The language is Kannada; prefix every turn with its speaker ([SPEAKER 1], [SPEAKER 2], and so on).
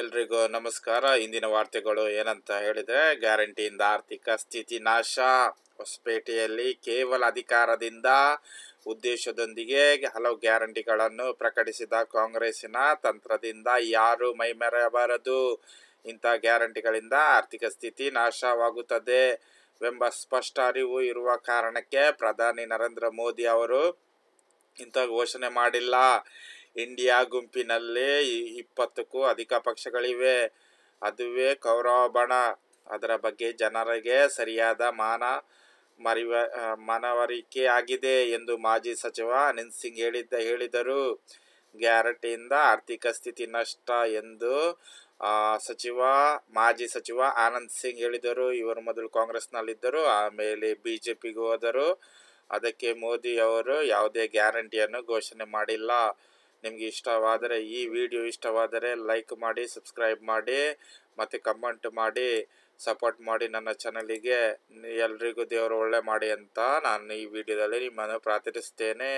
[SPEAKER 1] ಎಲ್ರಿಗೂ ನಮಸ್ಕಾರ ಇಂದಿನ ವಾರ್ತೆಗಳು ಏನಂತ ಹೇಳಿದರೆ ಗ್ಯಾರಂಟಿಯಿಂದ ಆರ್ಥಿಕ ಸ್ಥಿತಿ ನಾಶ ಹೊಸಪೇಟೆಯಲ್ಲಿ ಕೇವಲ ಅಧಿಕಾರದಿಂದ ಉದ್ದೇಶದೊಂದಿಗೆ ಹಲವು ಗ್ಯಾರಂಟಿಗಳನ್ನು ಪ್ರಕಟಿಸಿದ ಕಾಂಗ್ರೆಸ್ಸಿನ ತಂತ್ರದಿಂದ ಯಾರು ಮೈಮೆರೆಯಬಾರದು ಇಂಥ ಗ್ಯಾರಂಟಿಗಳಿಂದ ಆರ್ಥಿಕ ಸ್ಥಿತಿ ನಾಶವಾಗುತ್ತದೆ ಎಂಬ ಸ್ಪಷ್ಟ ಅರಿವು ಇರುವ ಕಾರಣಕ್ಕೆ ಪ್ರಧಾನಿ ನರೇಂದ್ರ ಮೋದಿ ಅವರು ಇಂಥ ಘೋಷಣೆ ಮಾಡಿಲ್ಲ ಇಂಡಿಯಾ ಗುಂಪಿನಲ್ಲೇ ಇಪ್ಪತ್ತಕ್ಕೂ ಅಧಿಕ ಪಕ್ಷಗಳಿವೆ ಅದುವೇ ಕೌರವ ಬಣ ಅದರ ಬಗ್ಗೆ ಜನರಿಗೆ ಸರಿಯಾದ ಮಾನ ಮರಿವ ಮನವರಿಕೆ ಆಗಿದೆ ಎಂದು ಮಾಜಿ ಸಚಿವ ಅನಂತ್ ಸಿಂಗ್ ಹೇಳಿದ್ದ ಹೇಳಿದರು ಗ್ಯಾರಂಟಿಯಿಂದ ಆರ್ಥಿಕ ಸ್ಥಿತಿ ನಷ್ಟ ಎಂದು ಸಚಿವ ಮಾಜಿ ಸಚಿವ ಆನಂದ್ ಸಿಂಗ್ ಹೇಳಿದರು ಇವರು ಮೊದಲು ಕಾಂಗ್ರೆಸ್ನಲ್ಲಿದ್ದರು ಆಮೇಲೆ ಬಿ ಜೆ ಪಿಗೆ ಹೋದರು ಅದಕ್ಕೆ ಮೋದಿ ಅವರು ಯಾವುದೇ ಗ್ಯಾರಂಟಿಯನ್ನು ಘೋಷಣೆ ಮಾಡಿಲ್ಲ ನಿಮಗೆ ಇಷ್ಟವಾದರೆ ಈ ವಿಡಿಯೋ ಇಷ್ಟವಾದರೆ ಲೈಕ್ ಮಾಡಿ ಸಬ್ಸ್ಕ್ರೈಬ್ ಮಾಡಿ ಮತ್ತು ಕಮೆಂಟ್ ಮಾಡಿ ಸಪೋರ್ಟ್ ಮಾಡಿ ನನ್ನ ಚಾನಲಿಗೆ ಎಲ್ರಿಗೂ ದೇವರು ಒಳ್ಳೆ ಮಾಡಿ ಅಂತ ನಾನು ಈ ವಿಡಿಯೋದಲ್ಲಿ ನಿಮ್ಮನ್ನು ಪ್ರಾರ್ಥಿಸ್ತೇನೆ